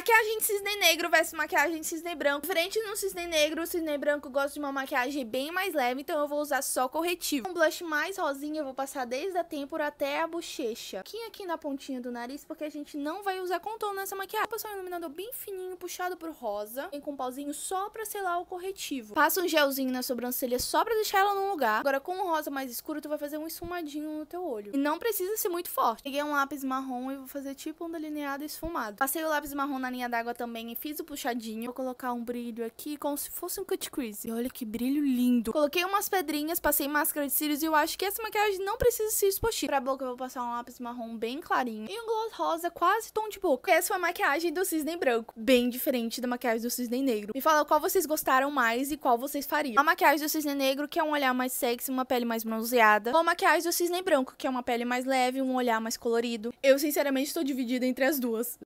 Maquiagem cisne negro versus maquiagem cisne branco. Frente no cisne negro, o cisne branco gosta de uma maquiagem bem mais leve, então eu vou usar só corretivo. Um blush mais rosinha, eu vou passar desde a têmpora até a bochecha. Um aqui na pontinha do nariz, porque a gente não vai usar contorno nessa maquiagem. Vou passar um iluminador bem fininho, puxado pro rosa. Vem com um pauzinho só pra selar o corretivo. Passa um gelzinho na sobrancelha só pra deixar ela no lugar. Agora com o rosa mais escuro, tu vai fazer um esfumadinho no teu olho. E não precisa ser muito forte. Peguei um lápis marrom e vou fazer tipo um delineado esfumado. Passei o lápis marrom na linha d'água também e fiz o puxadinho. Vou colocar um brilho aqui, como se fosse um cut crease. E olha que brilho lindo. Coloquei umas pedrinhas, passei máscara de cílios e eu acho que essa maquiagem não precisa se expostir. Pra boca eu vou passar um lápis marrom bem clarinho e um gloss rosa quase tom de boca. Essa foi a maquiagem do cisne branco, bem diferente da maquiagem do cisne negro. Me fala qual vocês gostaram mais e qual vocês fariam. A maquiagem do cisne negro, que é um olhar mais sexy, uma pele mais bronzeada. Ou a maquiagem do cisne branco, que é uma pele mais leve, um olhar mais colorido. Eu, sinceramente, estou dividida entre as duas.